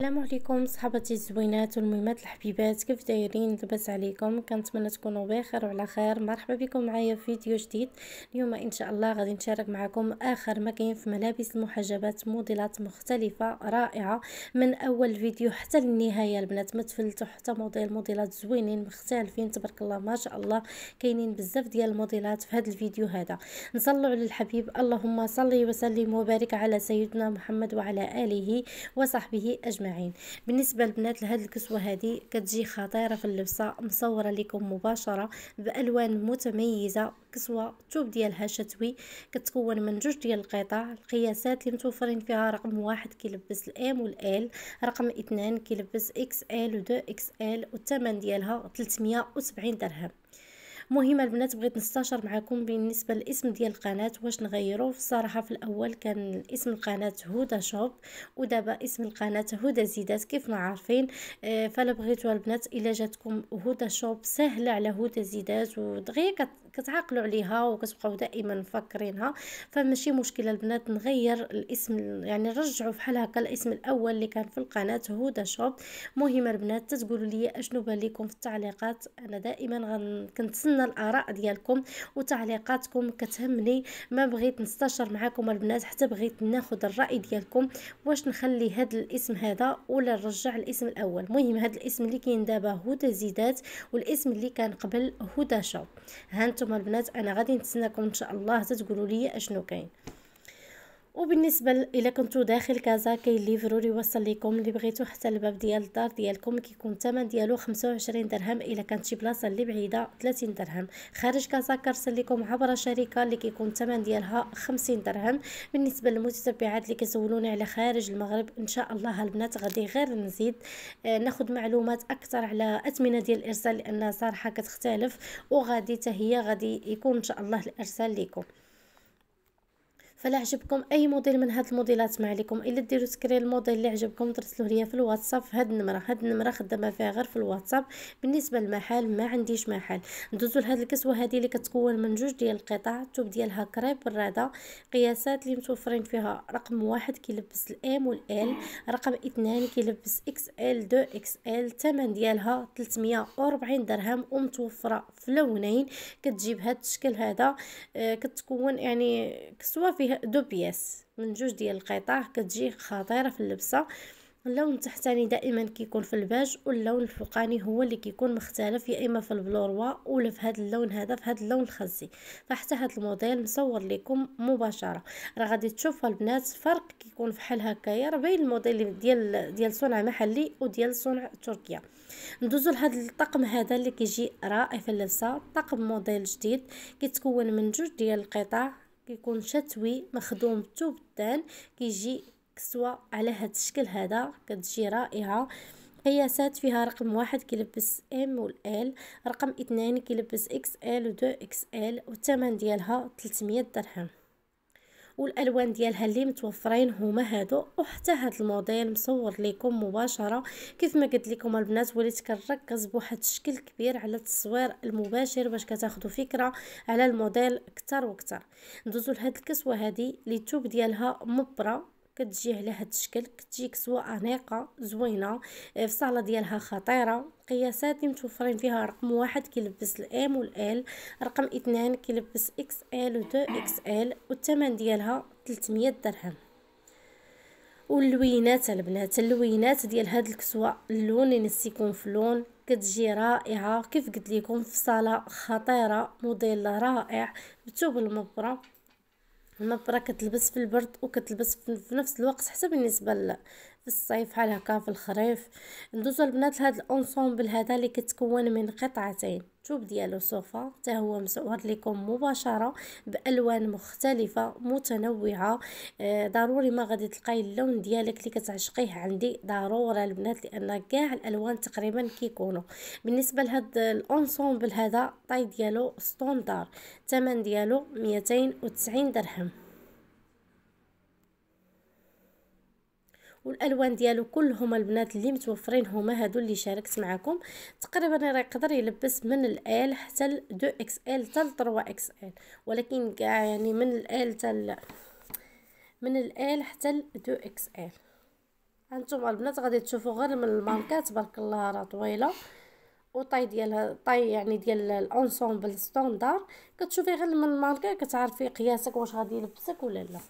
السلام عليكم صحابتي الزوينات والميمات الحبيبات كيف دايرين لاباس عليكم كنتمنى تكونوا بخير وعلى خير مرحبا بكم معايا في فيديو جديد اليوم ان شاء الله غادي نشارك معكم اخر ما كاين في ملابس المحجبات موديلات مختلفه رائعه من اول فيديو حتى للنهايه البنات ما تفلتوا حتى موديل موديلات زوينين مختلفين تبارك الله ما شاء الله كاينين بزاف ديال الموديلات في هذا الفيديو هذا نصلي على الحبيب اللهم صلي وسلم وبارك على سيدنا محمد وعلى اله وصحبه اجمعين اجمعين بالنسبه البنات لهاد الكسوه هذه كتجي خطيره في اللبسه مصوره لكم مباشره بالوان متميزه كسوه الثوب ديالها شتوي كتكون من جوج ديال القطع القياسات اللي متوفرين فيها رقم واحد كيلبس الام والال رقم اثنان كيلبس اكس ال و دو اكس ال والثمن ديالها 370 درهم مهم البنات بغيت نستشر معكم بالنسبه لاسم ديال القناه واش نغيروه الصراحه في الاول كان اسم القناه هدى شوب ودابا اسم القناه هدى زيدات كيف ما عارفين آه، فلا بغيتوا البنات الا جاتكم هدى شوب سهله على هدى زيدات ودغيا كتعاقلوا عليها وكتبقاو دائما مفكرينها فماشي مشكله البنات نغير الاسم يعني نرجعوا بحال هكا الاسم الاول اللي كان في القناه هدى شوب مهم البنات تقولوا لي اشنو بان لكم في التعليقات انا دائما كنتسنى الاراء ديالكم وتعليقاتكم كتهمني ما بغيت نستشر معكم البنات حتى بغيت ناخذ الراي ديالكم واش نخلي هذا الاسم هذا ولا نرجع الاسم الاول مهم هذا الاسم اللي كاين دابا هدى زيدات والاسم اللي كان قبل هدى شوب هانت البنات البنات انا غادي نتسناكم ان شاء الله حتى تقولوا لي اشنو كاين وبالنسبه الى كنتو داخل كازا كاين ليفرو فرور يوصل لكم اللي بغيتو حتى الباب ديال الدار ديالكم كيكون الثمن ديالو 25 درهم الا كانت شي بلاصه اللي بعيده 30 درهم خارج كازا كرسل لكم عبر شركه اللي كيكون الثمن ديالها 50 درهم بالنسبه للمتتبعات اللي كيسولوني على خارج المغرب ان شاء الله البنات غادي غير نزيد آه، ناخد ناخذ معلومات اكثر على اثمنه ديال الارسال لان صراحه كتختلف وغادي حتى هي غادي يكون ان شاء الله الارسال لكم فلا عجبكم اي موديل من هاد الموديلات ما عليكم الا ديروا سكرين الموديل اللي عجبكم ترسلوه ليا في الواتساب في هاد النمره هاد النمره خدامه فيها غير في الواتساب بالنسبه للمحل ما عنديش محل ندوزوا لهاد الكسوه هادي اللي كتكون من جوج ديال القطع الثوب ديالها كريب الرضا قياسات اللي متوفرين فيها رقم واحد كيلبس الام والال رقم اثنان كيلبس اكس ال دو اكس ال الثمن ديالها 340 درهم ومتوفره في لونين كتجيب هاد الشكل هذا آه، كتكون يعني كسوه فيها فيه دو بياس من جوج ديال القطع كتجي خطيره في اللبسه اللون التحتاني دائما كيكون في الباج واللون الفوقاني هو اللي كيكون مختلف يا اما في البلوروا ولا في هذا اللون هذا في هذا اللون الخزي فحتى هذا الموديل مصور لكم مباشره راه غادي تشوفوا البنات فرق كيكون حال هكايا بين الموديل ديال ديال صنع محلي وديال صنع تركيا ندوزو لهذا الطقم هذا اللي كيجي رائع في اللبسه طقم موديل جديد كيتكون من جوج ديال القطع كيكون شتوي مخدوم بالثوب كيجي كسوة على هاد الشكل هذا كتجي رائعة قياسات فيها رقم واحد كيلبس ام والال رقم اثنين كيلبس اكس ال ودو اكس ال والثمن ديالها 300 درهم والالوان ديالها اللي متوفرين هما هادو وحتى هاد الموديل مصور لكم مباشره كيف ما قلت لكم البنات وليت كنركز بواحد الشكل كبير على التصوير المباشر باش كتاخذوا فكره على الموديل اكثر واكثر ندوزو لهاد الكسوه هادي اللي التوب ديالها مبره كتجي على هاد الشكل كتجيك سواء انيقه زوينه الفصاله آه، ديالها خطيره القياسات اللي متوفرين فيها رقم واحد كيلبس الام والال رقم اثنان كيلبس اكس ال و دو اكس ال والثمن ديالها 300 درهم واللوينات البنات اللوينات ديال هاد الكسوه اللون ينسي يكون في اللون كتجي رائعه كيف قلت لكم صاله خطيره موديل رائع بتوب المبره النظاره كتلبس في البرد وكتلبس في نفس الوقت حتى بالنسبه ل في الصيف بحال هكا في الخريف ندوزو البنات لهاد الانصومبل هذا اللي كتكون من قطعتين التوب ديالو صوفا حتى هو مصور لكم مباشره بالوان مختلفه متنوعه آه، ضروري ما غادي تلقاي اللون ديالك اللي كتعشقيه عندي ضروره البنات لان كاع الالوان تقريبا كيكونوا بالنسبه لهاد الانصومبل هذا طاي ديالو ستوندار الثمن ديالو 290 درهم والالوان ديالو كلهم البنات اللي متوفرين هما هادو اللي شاركت معكم تقريبا راه يقدر يلبس من الال حتى ل 2 اكس ال حتى ل 3 اكس ال ولكن كاع يعني من الال حتى ل من الال حتى ل 2 اكس ال هانتوما البنات غادي تشوفوا غير من الماركات تبارك الله راه طويله وطاي ديالها طاي يعني ديال الانسومبل ستاندار كتشوفي غير من الماركه كتعرفي قياسك واش غادي يلبسك ولا لا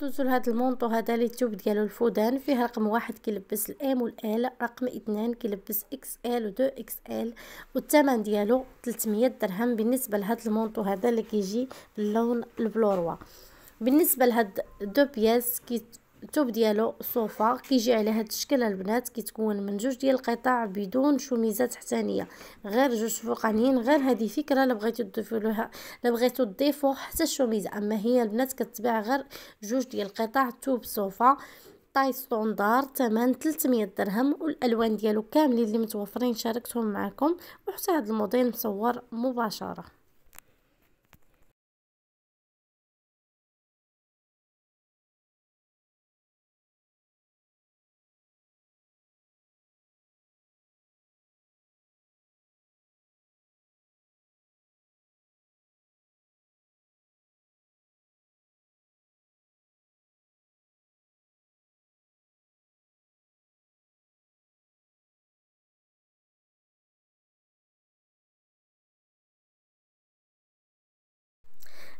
دوزو لهاد المونطو هذا لي توب ديالو الفودان فيه رقم واحد كيلبس الام والال رقم اثنان كيلبس اكس ال و دو اكس ال والثمن ديالو 300 درهم بالنسبه لهاد المونطو هذا اللي كيجي باللون البلوروا بالنسبه لهاد دو بياس كي التوب ديالو صوفا كيجي على هذا الشكل البنات كيتكون من جوج ديال القطع بدون شوميزات تحتانيه غير جوج فوقانيين غير هذه فكره اللي بغيتو تضيفوا لها اللي بغيتو تضيفوا حتى الشوميزه اما هي البنات كتباع غير جوج ديال القطع توب صوفا طاي ستوندار ثمن 300 درهم والالوان ديالو كاملين اللي متوفرين شاركتهم معكم وحتى هذا الموديل مصور مباشره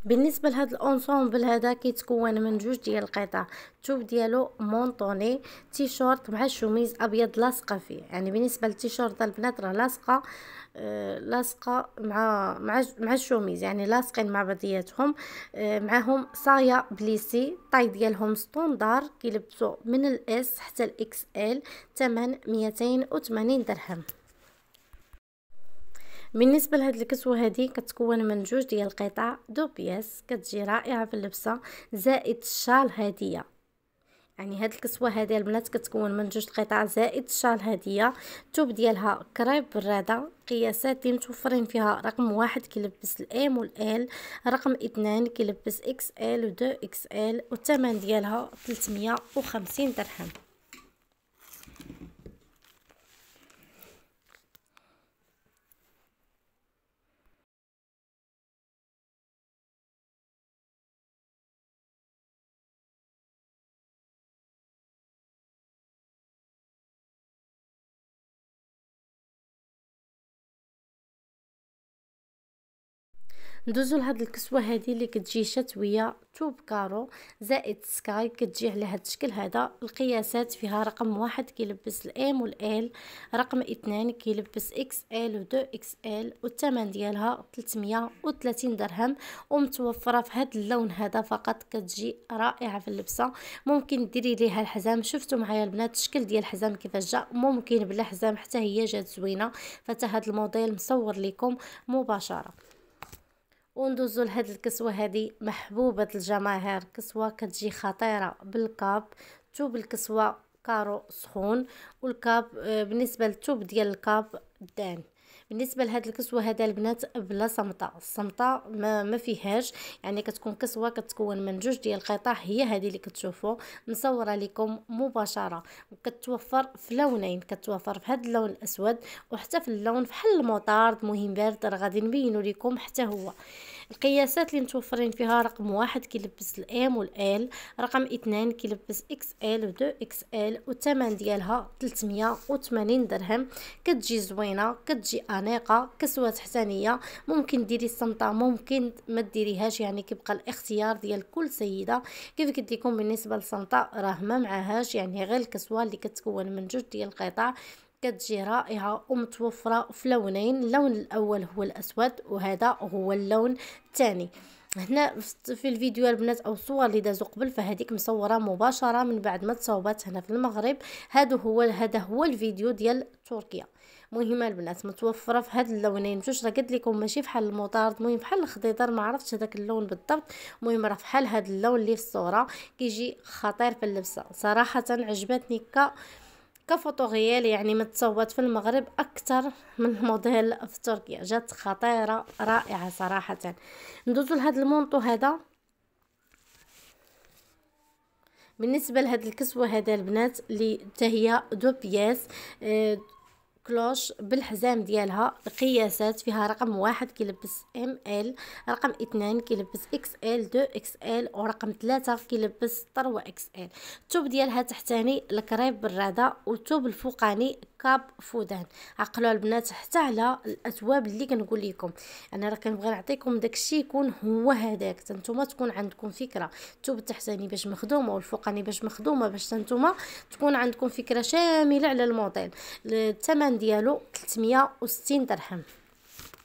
بالنسبه لهاد الانصومبل هذا كيتكون من جوج ديال القطع الثوب ديالو مونطوني تيشورت مع شوميز ابيض لاصقه فيه يعني بالنسبه شورت البنات راه لاصقه آه، لاصقه مع مع مع الشوميز يعني لاصقين مع بعضياتهم آه معاهم صايا بليسي الطاي ديالهم ستوندار كيلبسوا من الاس حتى الاكس ال ثمن 280 درهم بالنسبه لهاد الكسوه هادي كتكون من جوج ديال القطع دو بياس كتجي رائعه في اللبسه زائد الشال هاديه يعني هاد الكسوه هادي البنات كتكون من جوج قطع زائد الشال هاديه الثوب ديالها كريب براده قياسات اللي متوفرين فيها رقم واحد كيلبس الام والال رقم اثنان كيلبس اكس ال ودو اكس ال والثمن ديالها 350 درهم ندوزو لهاد الكسوه هادي اللي كتجي شتويه توب كارو زائد سكاي كتجي على هاد الشكل هذا القياسات فيها رقم واحد كيلبس الام والال رقم اثنان كيلبس اكس ال دو اكس ال والثمن ديالها 330 درهم ومتوفره في هاد اللون هذا فقط كتجي رائعه في اللبسه ممكن ديري ليها الحزام شفتوا معايا البنات الشكل ديال الحزام كيفاش جا ممكن بلا حزام حتى هي جات زوينه فتا هاد الموديل مصور لكم مباشره وندوزو لهاد الكسوه هادي محبوبه الجماهير كسوه كتجي خطيره بالكاب توب الكسوه كارو سخون والكاب آه، بالنسبه للتوب ديال الكاب دان بالنسبه لهاد الكسوه هذا البنات بلا صمطه الصمطه ما, ما فيهاش يعني كتكون كسوه كتكون من جوج ديال القطع هي هذه اللي كتشوفوا مصوره لكم مباشره وكتوفر في لونين كتوفر في هذا اللون الاسود وحتى في اللون بحال المطارد مهم بارد راه غادي نبينو لكم حتى هو القياسات اللي متوفرين فيها رقم واحد كيلبس الام والال رقم اثنان كيلبس اكس ال ودو اكس ال والثمن ديالها 380 درهم كتجي زوينه كتجي انيقه كسوه تحتانيه ممكن ديري السمطه ممكن ما ديريهاش يعني كيبقى الاختيار ديال كل سيده كيف قلت لكم بالنسبه للسمطه راه ما معاهاش يعني غير الكسوه اللي كتكون من جوج ديال القطع كتجي رائعه ومتوفره في لونين اللون الاول هو الاسود وهذا هو اللون الثاني هنا في الفيديو البنات او الصور اللي دازو قبل فهذيك مصوره مباشره من بعد ما تصاوبات هنا في المغرب هذا هو هذا هو الفيديو ديال تركيا مهمه البنات متوفره في هاد اللونين جوج راه قلت لكم ماشي بحال المطارد المهم بحال الخضيضر ما عرفتش هذاك اللون بالضبط المهم راه بحال هاد اللون اللي في الصوره كيجي خطير في اللبسه صراحه عجبتني ك كفوتوغيال يعني متصوت في المغرب اكثر من موديل في تركيا جات خطيره رائعه صراحه ندوزو لهذا المونطو هذا بالنسبه لهاد الكسوه هذا البنات اللي حتى هي دو بياس آه، كلوش بالحزام ديالها القياسات فيها رقم واحد كيلبس ام ال رقم اثنان كيلبس اكس ال دو اكس ال ورقم ثلاثة كيلبس طروة اكس ال التوب ديالها تحتاني الكريب بالرادة والتوب الفوقاني كاب فودان عقلوا البنات حتى على الاثواب اللي كنقول لكم انا راه كنبغي نعطيكم داكشي يكون هو هذاك نتوما تكون عندكم فكره التوب التحتاني باش مخدومه والفوقاني باش مخدومه باش نتوما تكون عندكم فكره شامله على الموديل الثمن الثمن ديالو 360 درهم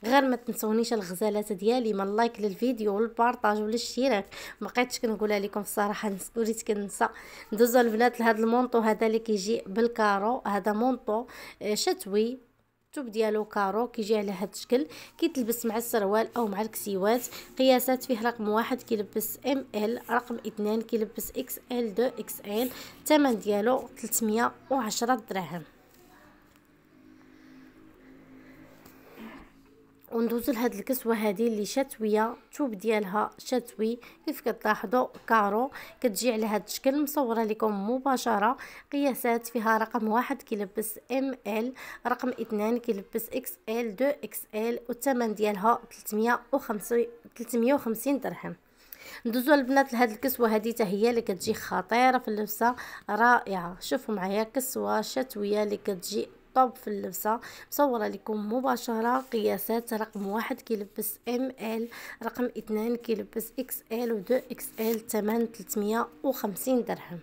غير ما تنسونيش الغزالات ديالي من لايك للفيديو والبارطاج والاشتراك ما بقيتش كنقولها لكم الصراحه وليت كننسى ندوزو البنات لهذا المونطو هذا اللي كيجي بالكارو هذا مونطو آه، شتوي التوب ديالو كارو كيجي على هذا الشكل كيتلبس مع السروال او مع الكسيوات قياسات فيه رقم واحد كيلبس ام ال رقم اثنان كيلبس اكس ال دو اكس ال الثمن ديالو 310 دراهم وندوزو لهاد الكسوه هادي اللي شتويه الثوب ديالها شتوي كيف كتلاحظوا كارو كتجي على هاد الشكل مصوره لكم مباشره قياسات فيها رقم واحد كيلبس ام ال رقم اثنان كيلبس اكس ال دو اكس ال والثمن ديالها 350 350 درهم ندوزو البنات لهاد الكسوه هادي حتى هي اللي كتجي خطيره في اللبسه رائعه شوفوا معايا كسوه شتويه اللي كتجي طوب في اللبسة مصورة لكم مباشرة قياسات رقم واحد كيلبس ام ال رقم اثنان كيلبس اكس ال ودو اكس ال تمن وخمسين درهم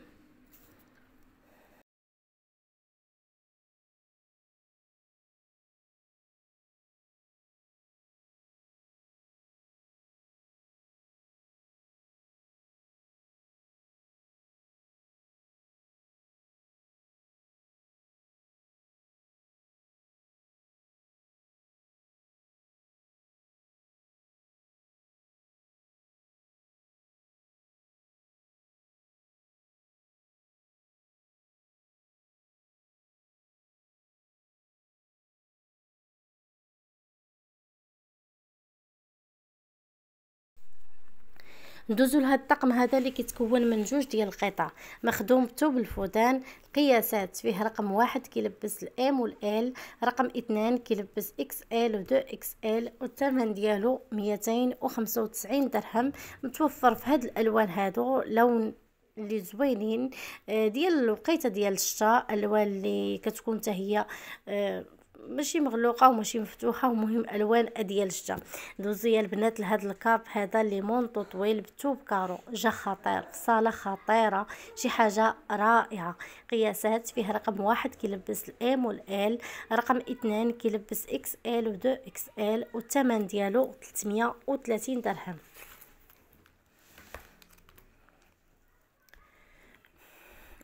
ندوزو لهاد الطقم هذا اللي كيتكون من جوج ديال القطع مخدوم مخدومته الفودان القياسات فيه رقم واحد كيلبس الام والال رقم اثنان كيلبس اكس ال دو اكس ال والثمن ديالو ميتين وخمسة وتسعين درهم متوفر في هاد الالوان هادو لون اللي زوينين آه، ديال الوقيته ديال الشتاء الوان اللي كتكون حتى هي آه، ماشي مغلوقه وماشي مفتوحه ومهم الوان ديال الشتا دوزو يا البنات لهاد الكاب هذا مونطو طويل بالثوب كارو جا خطير صاله خطيره شي حاجه رائعه قياسات فيه رقم واحد كيلبس الام والال رقم اثنان كيلبس اكس ال و دو اكس ال والثمن ديالو 330 درهم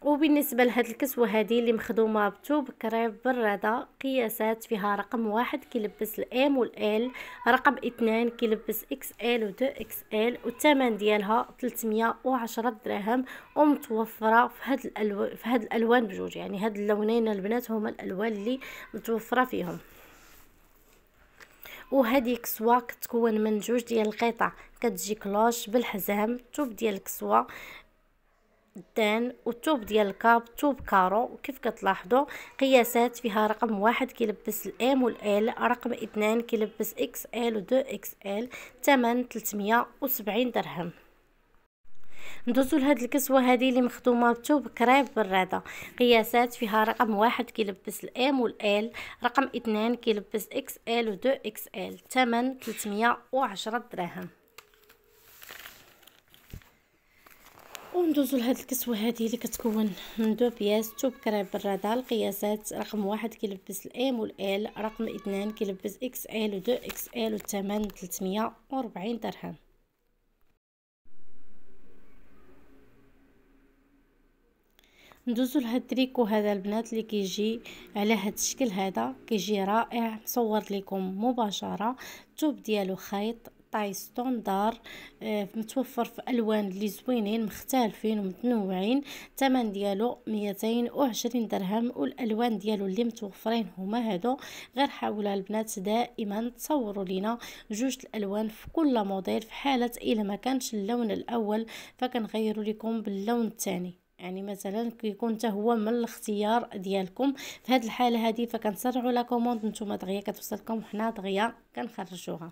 وبالنسبه لهاد الكسوه هذه اللي مخدومه بتوب كريب براده قياسات فيها رقم واحد كيلبس الام والال رقم اثنان كيلبس اكس ال ودو اكس ال والثمن ديالها 310 دراهم ومتوفره في هاد الالوان في هاد الالوان بجوج يعني هاد اللونين البنات هما الالوان اللي متوفره فيهم وهذه كسوه كتكون من جوج ديال القطع كتجي كلوش بالحزام توب ديال الكسوه الدان والتوب ديال الكاب توب كارو وكيف كتلاحظوا قياسات فيها رقم واحد كيلبس الام والال رقم اثنان كيلبس اكس ال ودو اكس ال تمن تلتمية وسبعين درهم ندوزو لهاد الكسوه هادي اللي مخدومه بتوب كريب براده قياسات فيها رقم واحد كيلبس الام والال رقم اثنان كيلبس اكس ال ودو اكس ال تمن تلتمية وعشرة درهم وندوزو لهاد الكسوه هذه اللي كتكون من دو بياس توب كريم براده القياسات رقم واحد كيلبس الام والال رقم اثنان كيلبس اكس ال ودو اكس ال والثمن وربعين درهم ندوزو لهاد التريكو هذا البنات اللي كيجي على هاد الشكل هذا كيجي رائع مصور لكم مباشره التوب ديالو خيط طاي ستوندار آه، متوفر في الوان اللي زوينين مختلفين ومتنوعين الثمن ديالو 220 درهم والالوان ديالو اللي متوفرين هما هادو غير حاولوا البنات دائما تصوروا لينا جوج الالوان في كل موديل في حاله الا ما كانش اللون الاول فكنغيروا لكم باللون الثاني يعني مثلا كيكون حتى هو من الاختيار ديالكم في هذه الحاله هذه فكنسرعوا لا كوموند نتوما دغيا كتوصلكم حنا دغيا كنخرجوها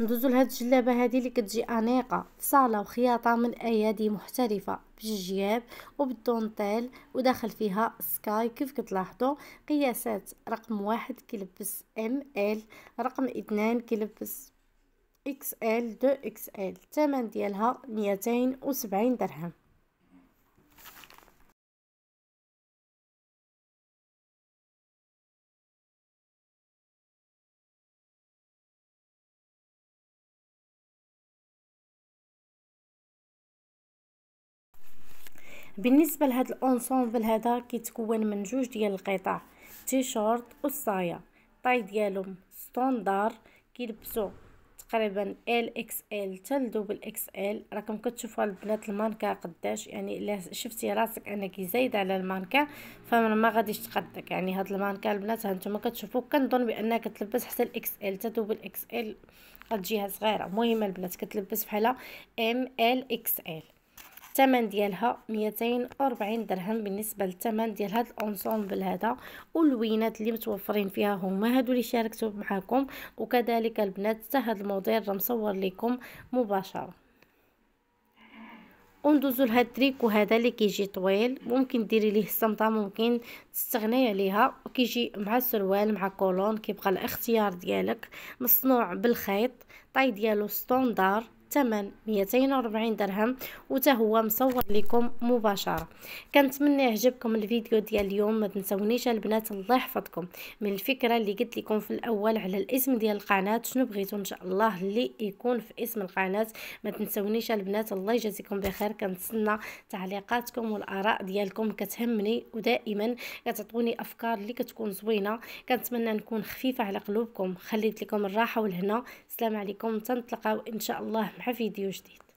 ندوزو لهاد الجلابه هادي اللي كتجي انيقه صاله وخياطه من ايادي محترفه بالجياب وبالدونتيل وداخل فيها سكاي كيف كتلاحظوا قياسات رقم واحد كيلبس ام ال رقم اثنان كيلبس اكس ال دو اكس ال الثمن ديالها ميتين درهم بالنسبه لهاد الانسومبل هذا كيتكون من جوج ديال القطع التيشيرت والصايا الطاي ديالهم ستوندار كيلبسو تقريبا ال اكس ال حتى لدوبل اكس ال راكم كتشوفوا البنات المانكا قداش يعني الا شفتي راسك انك زايده على المانكا فما ما غاديش تقدك يعني هاد المانكا البنات هانتوما كتشوفوا كنظن بانها كتلبس حتى الاكس ال حتى دوبل اكس ال غتجيها جهه صغيره المهم البنات كتلبس بحال ام ال اكس ال الثمن ديالها ميتين درهم بالنسبه للثمن ديال هاد الانسومبل هذا واللوينات اللي متوفرين فيها هما هادو اللي شاركتو معاكم وكذلك البنات حتى هاد الموديل راه مصور لكم مباشره وندوزو لهاد التريكو هذا اللي كيجي طويل ممكن ديري ليه السمطه ممكن تستغني عليها وكيجي مع السروال مع كولون كيبقى الاختيار ديالك مصنوع بالخيط طاي ديالو ستوندار الثمن 240 درهم وتا هو مصور لكم مباشره كنتمنى يعجبكم الفيديو ديال اليوم ما تنسونيش البنات الله يحفظكم من الفكره اللي قلت لكم في الاول على الاسم ديال القناه شنو بغيتو ان شاء الله اللي يكون في اسم القناه ما تنسونيش البنات الله يجازيكم بخير كنتسنى تعليقاتكم والاراء ديالكم كتهمني ودائما كتعطوني افكار اللي كتكون زوينه كنتمنى نكون خفيفه على قلوبكم خليت لكم الراحه والهنا السلام عليكم تنطلقوا ان شاء الله مع فيديو جديد